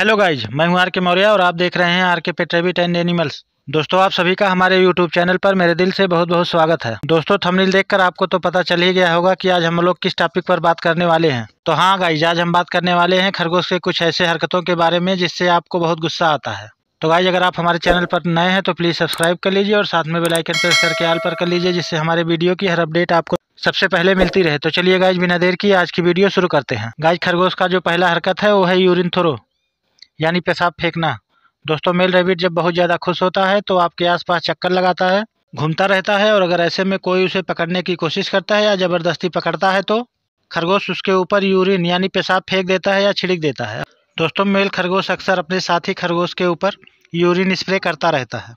hello guys मैं हूं are के मौर्य और आप देख रहे हैं आर के पेट्रेबिट एंड एनिमल्स दोस्तों आप सभी का हमारे यूट्यूब चैनल पर मेरे दिल से बहुत बहुत स्वागत है दोस्तों थंबनेल देखकर आपको तो पता चल ही गया होगा कि आज हम लोग किस टॉपिक पर बात करने वाले हैं तो हाँ गाइज आज हम बात करने वाले हैं खरगोश के कुछ ऐसे हरकतों के बारे में जिससे आपको बहुत गुस्सा आता है तो गाइज अगर आप हमारे चैनल पर नए हैं तो प्लीज़ सब्सक्राइब कर लीजिए और साथ में बेलाइकन प्रेस करके आल पर कर लीजिए जिससे हमारे वीडियो की हर अपडेट आपको सबसे पहले मिलती रहे तो चलिए गाइज बिना देर की आज की वीडियो शुरू करते हैं गाइज खरगोश का जो पहला हरकत है वो है यूरिन थ्रो यानी पेशाब फेंकना दोस्तों मेल रेबिट जब बहुत ज़्यादा खुश होता है तो आपके आसपास चक्कर लगाता है घूमता रहता है और अगर ऐसे में कोई उसे पकड़ने की कोशिश करता है या ज़बरदस्ती पकड़ता है तो खरगोश उसके ऊपर यूरिन यानी पेशाब फेंक देता है या छिड़क देता है दोस्तों मेल खरगोश अक्सर अपने साथी खरगोश के ऊपर यूरिन स्प्रे करता रहता है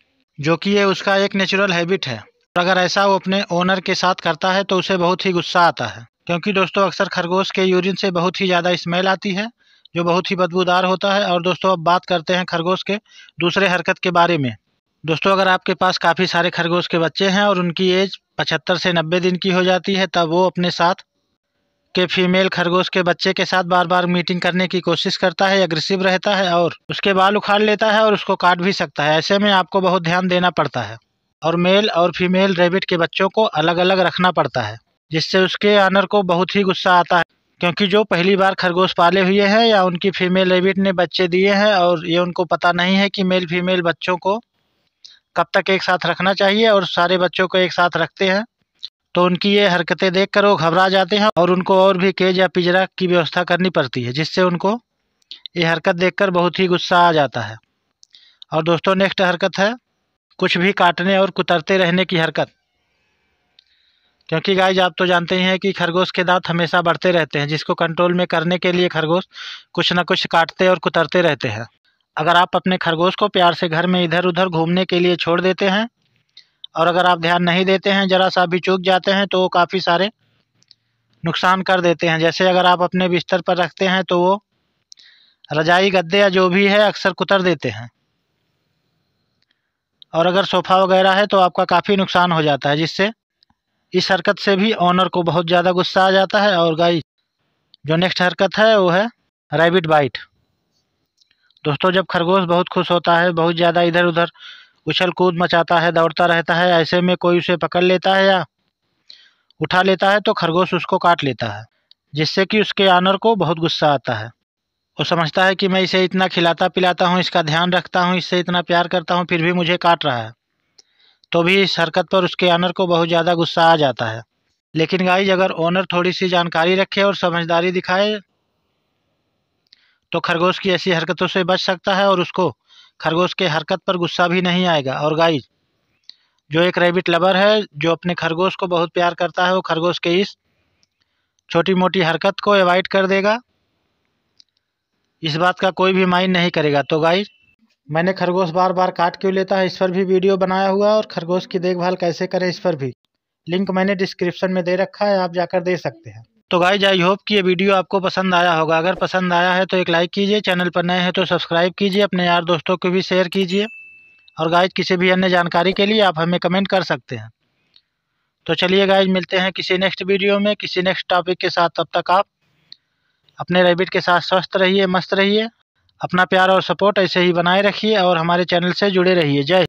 जो कि ये उसका एक नेचुरल हैबिट है और अगर ऐसा वो अपने ओनर के साथ करता है तो उसे बहुत ही गुस्सा आता है क्योंकि दोस्तों अक्सर खरगोश के यूरिन से बहुत ही ज़्यादा स्मेल आती है जो बहुत ही बदबूदार होता है और दोस्तों अब बात करते हैं खरगोश के दूसरे हरकत के बारे में दोस्तों अगर आपके पास काफ़ी सारे खरगोश के बच्चे हैं और उनकी एज पचहत्तर से नब्बे दिन की हो जाती है तब वो अपने साथ के फीमेल खरगोश के बच्चे के साथ बार बार मीटिंग करने की कोशिश करता है अग्रेसिव रहता है और उसके बाल उखाड़ लेता है और उसको काट भी सकता है ऐसे में आपको बहुत ध्यान देना पड़ता है और मेल और फीमेल रेबिट के बच्चों को अलग अलग रखना पड़ता है जिससे उसके आनर को बहुत ही गुस्सा आता है क्योंकि जो पहली बार खरगोश पाले हुए हैं या उनकी फीमेल एबिट ने बच्चे दिए हैं और ये उनको पता नहीं है कि मेल फीमेल बच्चों को कब तक एक साथ रखना चाहिए और सारे बच्चों को एक साथ रखते हैं तो उनकी ये हरकतें देख कर वो घबरा जाते हैं और उनको और भी केज या पिजरा की व्यवस्था करनी पड़ती है जिससे उनको ये हरकत देख बहुत ही गुस्सा आ जाता है और दोस्तों नेक्स्ट हरकत है कुछ भी काटने और कुतरते रहने की हरकत क्योंकि गाइज आप तो जानते ही हैं कि खरगोश के दांत हमेशा बढ़ते रहते हैं जिसको कंट्रोल में करने के लिए खरगोश कुछ ना कुछ काटते और कुतरते रहते हैं अगर आप अपने खरगोश को प्यार से घर में इधर उधर घूमने के लिए छोड़ देते हैं और अगर आप ध्यान नहीं देते हैं ज़रा सा भी चूक जाते हैं तो वो काफ़ी सारे नुकसान कर देते हैं जैसे अगर आप अपने बिस्तर पर रखते हैं तो वो रजाई गद्दे या जो भी है अक्सर कुतर देते हैं और अगर सोफ़ा वगैरह है तो आपका काफ़ी नुकसान हो जाता है जिससे इस हरकत से भी ऑनर को बहुत ज़्यादा गुस्सा आ जाता है और गाई जो नेक्स्ट हरकत है वो है रैबिट बाइट दोस्तों जब खरगोश बहुत खुश होता है बहुत ज़्यादा इधर उधर उछल कूद मचाता है दौड़ता रहता है ऐसे में कोई उसे पकड़ लेता है या उठा लेता है तो खरगोश उसको काट लेता है जिससे कि उसके आनर को बहुत गुस्सा आता है वो समझता है कि मैं इसे इतना खिलाता पिलाता हूँ इसका ध्यान रखता हूँ इससे इतना प्यार करता हूँ फिर भी मुझे काट रहा है तो भी इस हरकत पर उसके ऑनर को बहुत ज़्यादा गुस्सा आ जाता है लेकिन गाइज अगर ओनर थोड़ी सी जानकारी रखे और समझदारी दिखाए तो खरगोश की ऐसी हरकतों से बच सकता है और उसको खरगोश के हरकत पर गुस्सा भी नहीं आएगा और गाइज जो एक रेबिट लवर है जो अपने खरगोश को बहुत प्यार करता है वो खरगोश के इस छोटी मोटी हरकत को अवॉइड कर देगा इस बात का कोई भी माइंड नहीं करेगा तो गाइज मैंने खरगोश बार बार काट क्यों लेता है इस पर भी वीडियो बनाया हुआ है और खरगोश की देखभाल कैसे करें इस पर भी लिंक मैंने डिस्क्रिप्शन में दे रखा है आप जाकर दे सकते हैं तो गाइज आई होप कि ये वीडियो आपको पसंद आया होगा अगर पसंद आया है तो एक लाइक कीजिए चैनल पर नए हैं तो सब्सक्राइब कीजिए अपने यार दोस्तों को भी शेयर कीजिए और गाइज किसी भी अन्य जानकारी के लिए आप हमें कमेंट कर सकते हैं तो चलिए गाइज मिलते हैं किसी नेक्स्ट वीडियो में किसी नेक्स्ट टॉपिक के साथ तब तक आप अपने रेबिट के साथ स्वस्थ रहिए मस्त रहिए अपना प्यार और सपोर्ट ऐसे ही बनाए रखिए और हमारे चैनल से जुड़े रहिए जय